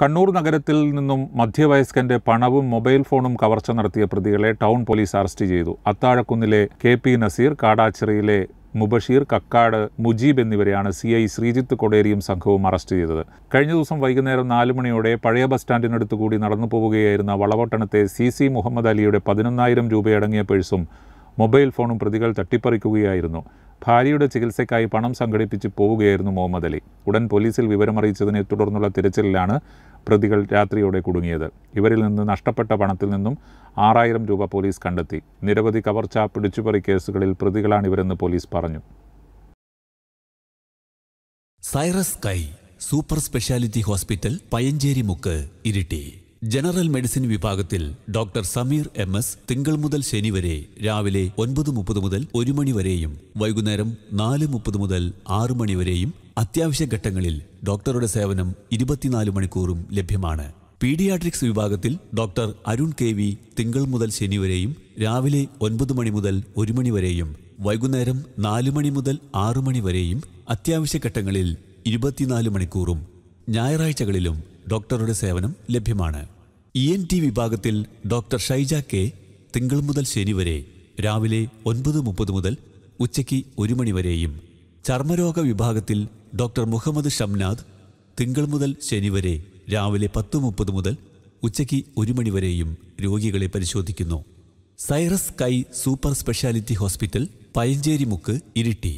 കണ്ണൂർ നഗരത്തിൽ നിന്നും മധ്യവയസ്കന്റെ പണവും മൊബൈൽ ഫോണും കവർച്ച നടത്തിയ പ്രതികളെ ടൗൺ പോലീസ് അറസ്റ്റ് ചെയ്തു അത്താഴക്കുന്നിലെ കെ പി നസീർ കാടാച്ചിറയിലെ മുബഷീർ കക്കാട് മുജീബ് എന്നിവരെയാണ് സി ഐ ശ്രീജിത്ത് കൊടേരിയും സംഘവും അറസ്റ്റ് ചെയ്തത് കഴിഞ്ഞ ദിവസം വൈകുന്നേരം നാല് മണിയോടെ പഴയ ബസ് സ്റ്റാൻഡിനടുത്ത് കൂടി നടന്നു പോവുകയായിരുന്ന വളവട്ടണത്തെ സി സി മുഹമ്മദ് അലിയുടെ പതിനൊന്നായിരം രൂപയടങ്ങിയ പേഴ്സും മൊബൈൽ ഫോണും പ്രതികൾ തട്ടിപ്പറിക്കുകയായിരുന്നു ഭാര്യയുടെ ചികിത്സയ്ക്കായി പണം സംഘടിപ്പിച്ച് പോവുകയായിരുന്നു മുഹമ്മദ് അലി ഉടൻ പോലീസിൽ വിവരമറിയിച്ചതിനെ തുടർന്നുള്ള തിരച്ചിലിലാണ് പ്രതികൾ രാത്രിയോടെ കുടുങ്ങിയത് ഇവരിൽ നിന്ന് നഷ്ടപ്പെട്ട പണത്തിൽ നിന്നും ആറായിരം രൂപ പോലീസ് കണ്ടെത്തി നിരവധി കവർച്ച പിടിച്ചുപറി കേസുകളിൽ പ്രതികളാണ് ഇവരെന്ന് പോലീസ് പറഞ്ഞു സൈറസ് കൈ സൂപ്പർ സ്പെഷ്യാലിറ്റി ഹോസ്പിറ്റൽ മുക്ക് ഇരിട്ടി ജനറൽ മെഡിസിൻ വിഭാഗത്തിൽ ഡോക്ടർ സമീർ എം എസ് തിങ്കൾ മുതൽ ശനി വരെ രാവിലെ ഒൻപത് മുപ്പത് മുതൽ ഒരു മണിവരെയും വൈകുന്നേരം നാല് മുപ്പത് മുതൽ ആറ് മണിവരെയും അത്യാവശ്യ ഘട്ടങ്ങളിൽ ഡോക്ടറുടെ സേവനം ഇരുപത്തിനാല് മണിക്കൂറും ലഭ്യമാണ് പീഡിയാട്രിക്സ് വിഭാഗത്തിൽ ഡോക്ടർ അരുൺ കെ വി തിങ്കൾ മുതൽ ശനി വരെയും രാവിലെ ഒൻപത് മണി മുതൽ ഒരു മണി വരെയും വൈകുന്നേരം നാല് മണി മുതൽ ആറു മണി വരെയും അത്യാവശ്യ ഘട്ടങ്ങളിൽ ഇരുപത്തിനാല് മണിക്കൂറും ഞായറാഴ്ചകളിലും ഡോക്ടറുടെ സേവനം ലഭ്യമാണ് ഇ എൻ ടി വിഭാഗത്തിൽ ഡോക്ടർ ഷൈജ കെ തിങ്കൾ മുതൽ ശനി വരെ രാവിലെ ഒൻപത് മുപ്പത് മുതൽ ഉച്ചയ്ക്ക് ഒരു മണി വരെയും ചർമ്മരോഗ വിഭാഗത്തിൽ ഡോക്ടർ മുഹമ്മദ് ഷംനാഥ് തിങ്കൾ മുതൽ ശനി വരെ രാവിലെ പത്ത് മുപ്പത് മുതൽ ഉച്ചയ്ക്ക് ഒരു മണിവരെയും രോഗികളെ പരിശോധിക്കുന്നു സൈറസ് കൈ super speciality hospital Payancherimukku Iritty